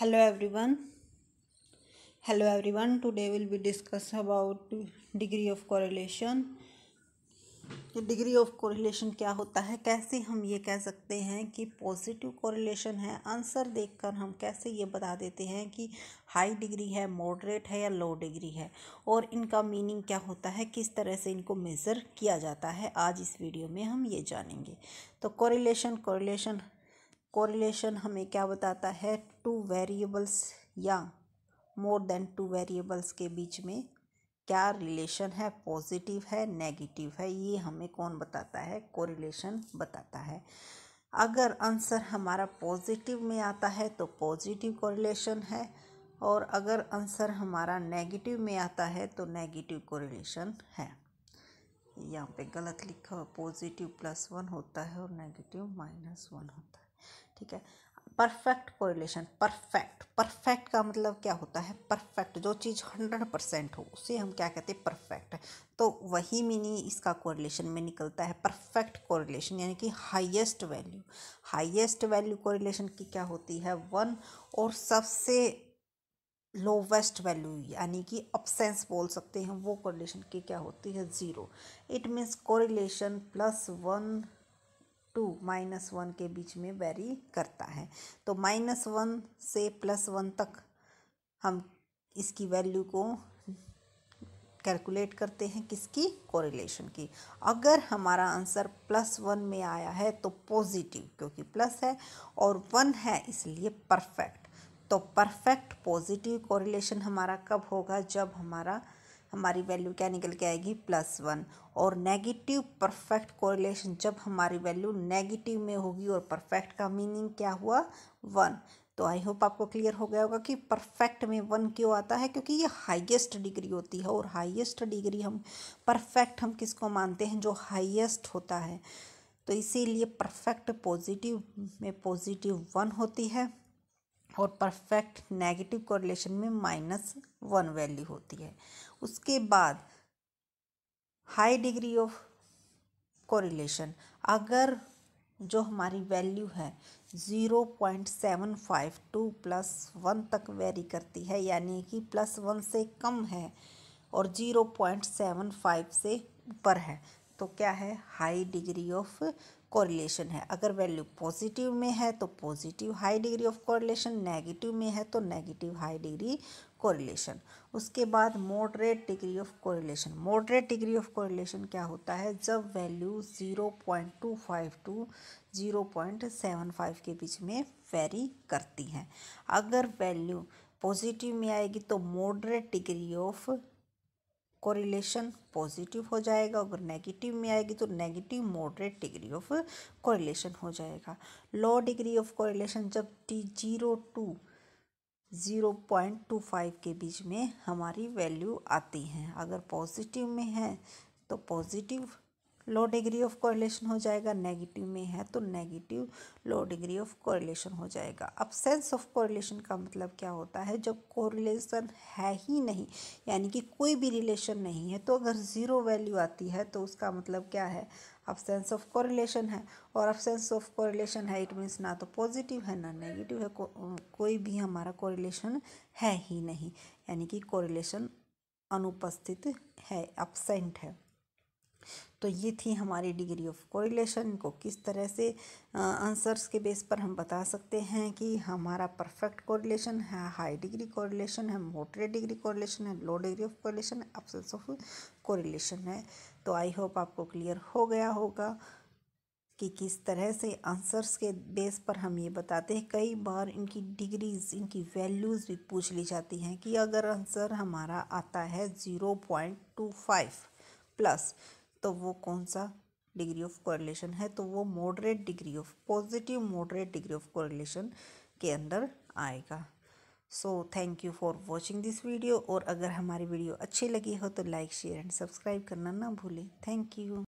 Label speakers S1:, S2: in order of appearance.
S1: hello everyone hello everyone today we'll be discuss about degree of correlation degree of correlation क्या होता है कैसे हम ये कह सकते हैं कि पॉजिटिव कोरिलेशन है आंसर देखकर हम कैसे ये बता देते हैं कि हाई डिग्री है मॉडरेट है या लो डिग्री है और इनका मीनिंग क्या होता है किस तरह से इनको मेज़र किया जाता है आज इस वीडियो में हम ये जानेंगे तो कोरिलेशन कोरिलेशन कोरिलेशन हमें क्या बताता है टू वेरिएबल्स या मोर देन टू वेरिएबल्स के बीच में क्या रिलेशन है पॉजिटिव है नेगेटिव है ये हमें कौन बताता है कोरिलेशन बताता है अगर आंसर हमारा पॉजिटिव में आता है तो पॉजिटिव कोरिलेशन है और अगर आंसर हमारा नेगेटिव में आता है तो नेगेटिव कोरिलेशन है यहाँ पे गलत लिखा पॉजिटिव प्लस वन होता है और नेगेटिव माइनस वन होता है ठीक है परफेक्ट कोरिलेशन परफेक्ट परफेक्ट का मतलब क्या होता है परफेक्ट जो चीज़ हंड्रेड परसेंट हो उसे हम क्या कहते हैं परफेक्ट तो वही मीनिंग इसका कोरिलेशन में निकलता है परफेक्ट कोरिलेशन यानी कि highest value highest value correlation की क्या होती है वन और सबसे लोवेस्ट वैल्यू यानी कि अपसेंस बोल सकते हैं वो कोरिलेशन की क्या होती है zero it means correlation plus one to minus one के बीच में वेरी करता है तो माइनस वन से प्लस वन तक हम इसकी वैल्यू को कैलकुलेट करते हैं किसकी कोरिलेशन की अगर हमारा आंसर प्लस वन में आया है तो पॉजिटिव क्योंकि प्लस है और वन है इसलिए परफेक्ट तो परफेक्ट पॉजिटिव कोरिलेशन हमारा कब होगा जब हमारा हमारी वैल्यू क्या निकल के आएगी प्लस वन और नेगेटिव परफेक्ट कोरिलेशन जब हमारी वैल्यू नेगेटिव में होगी और परफेक्ट का मीनिंग क्या हुआ वन तो आई होप आपको क्लियर हो गया होगा कि परफेक्ट में वन क्यों आता है क्योंकि ये हाईएस्ट डिग्री होती है और हाईएस्ट डिग्री हम परफेक्ट हम किसको मानते हैं जो हाईएस्ट होता है तो इसीलिए परफेक्ट पॉजिटिव में पॉजिटिव वन होती है और परफेक्ट नेगेटिव कोरिलेशन में माइनस वन वैल्यू होती है उसके बाद हाई डिग्री ऑफ कोरिलेशन अगर जो हमारी वैल्यू है zero point seven five to plus one तक वेरी करती है यानी कि प्लस वन से कम है और ज़ीरो पॉइंट सेवन फाइव से ऊपर है तो क्या है हाई डिग्री ऑफ कोरिलेशन है अगर वैल्यू पॉजिटिव में है तो positive high degree of correlation negative में है तो नेगेटिव हाई डिग्री कोरिलेशन उसके बाद moderate degree of correlation moderate degree of correlation क्या होता है जब value zero point two five to zero point seven five के बीच में वेरी करती हैं अगर वैल्यू पॉजिटिव में आएगी तो moderate degree of correlation positive हो जाएगा अगर नेगेटिव में आएगी तो negative moderate degree of correlation हो जाएगा लो डिग्री ऑफ कोरिलेशन जब टी zero to zero point two five के बीच में हमारी वैल्यू आती है अगर पॉजिटिव में है तो positive low degree of correlation हो जाएगा नेगेटिव में है तो negative low degree of correlation हो जाएगा अब सेंस ऑफ कोरिलेशन का मतलब क्या होता है जब कोरिलेशन है ही नहीं यानी कि कोई भी रिलेशन नहीं है तो अगर ज़ीरो वैल्यू आती है तो उसका मतलब क्या है अबसेंस ऑफ कोरिलेशन है और अबसेंस ऑफ कोरिलेशन है इट मीन्स ना तो पॉजिटिव है ना नेगेटिव है को, कोई भी हमारा कोरिलेशन है ही नहीं यानी कि कोरिलेशन अनुपस्थित है अपसेंट है तो ये थी हमारी डिग्री ऑफ कोरिलेशन को किस तरह से आंसर्स के बेस पर हम बता सकते हैं कि हमारा परफेक्ट कोरिलेशन है हाई डिग्री कोरिलेशन है मोटरेट डिग्री कोरिलेशन है लो डिग्री ऑफ कोरिलेशन है अब्सेंस ऑफ कोरिलेशन है तो आई होप आपको क्लियर हो गया होगा कि किस तरह से आंसर्स के बेस पर हम ये बताते हैं कई बार इनकी डिग्रीज़ इनकी वैल्यूज़ भी पूछ ली जाती हैं कि अगर आंसर हमारा आता है zero point two five plus तो वो कौन सा डिग्री ऑफ कोरिलेशन है तो वो moderate degree of positive moderate degree of correlation के अंदर आएगा so thank you for watching this video और अगर हमारी वीडियो अच्छी लगी हो तो लाइक शेयर एंड सब्सक्राइब करना ना भूलें थैंक यू